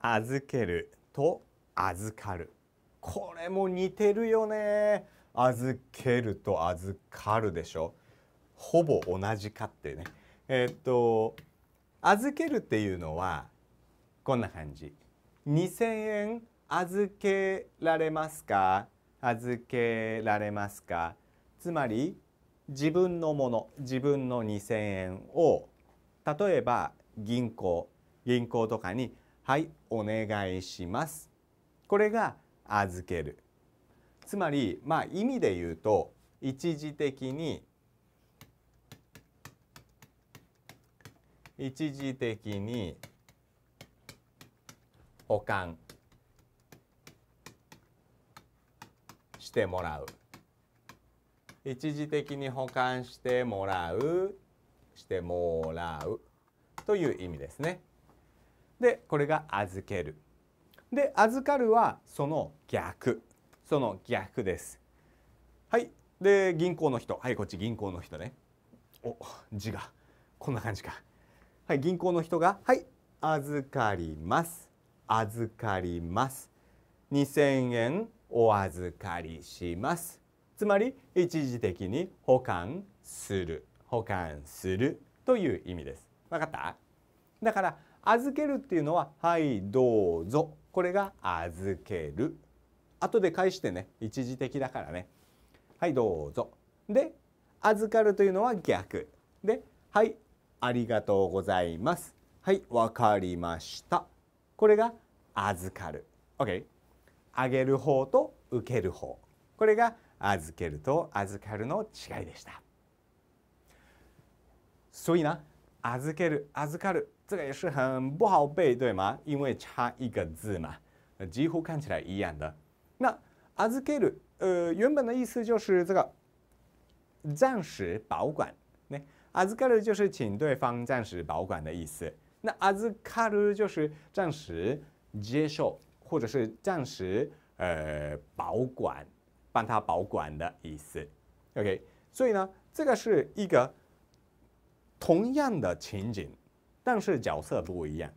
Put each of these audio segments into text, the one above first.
預けると預かるこれも似てるよね預けると預かるでしょほぼ同じかってねえー、っと預けるっていうのはこんな感じ2000円預けられますか預けられますかつまり自分のもの自分の2,000円を例えば銀行銀行とかにはいお願いしますこれが預けるつまりまあ意味で言うと一時的に一時的に保管してもらう一時的に保管してもらうしてもらうという意味ですね。でこれが預けるで預かるはその逆その逆ですはいで銀行の人はいこっち銀行の人ねお字がこんな感じかはい銀行の人がはい預かります預かります2000円お預かりしますつまり一時的に保管する保管するという意味です分かっただから預けるっていうのは「はいどうぞ」これが「預ける」後で返してね一時的だからね「はいどうぞ」で「預かる」というのは逆で「はいありがとうございます」「はいわかりました」これが「預かる」OK あげる方と受ける方これが「預ける」と「預かる」の違いでした。そ所いな。預ける、預かる，这个也是很不好背，对吗？因为差一个字嘛，几乎看起来一样的。那預ける，呃，原本的意思就是这个暂时保管。那 a z u 就是请对方暂时保管的意思。那預 z る就是暂时接受，或者是暂时呃保管，帮他保管的意思。OK，所以呢，这个是一个。同样的情景，但是角色不一样。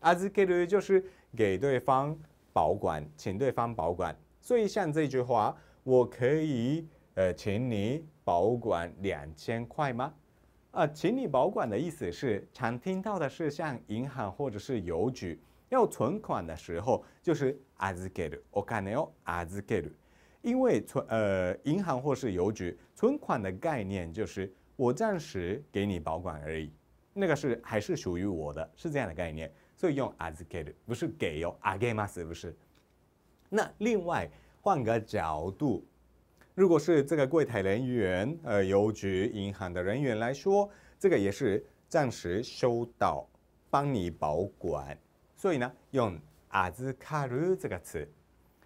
a z k e r u 就是给对方保管，请对方保管。所以像这句话，我可以呃，请你保管两千块吗？啊，请你保管的意思是，常听到的是像银行或者是邮局要存款的时候，就是 a z k e r u okane o a z k e r u 因为存呃，银行或是邮局存款的概念就是。我暂时给你保管而已，那个是还是属于我的，是这样的概念，所以用 a あずかる不是给哟，あげます不是。那另外换个角度，如果是这个柜台人员、呃邮局、银行的人员来说，这个也是暂时收到，帮你保管，所以呢用あずかる这个词。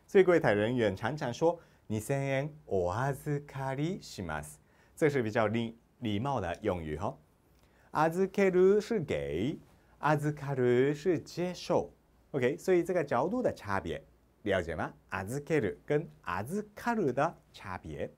所以柜台人员常常说，你二千円おあずかりします，这是比较另。礼貌的用语哈，あずける是给，あずかる是接受。OK，所以这个角度的差别，了解吗？あずける跟あずかる的差别。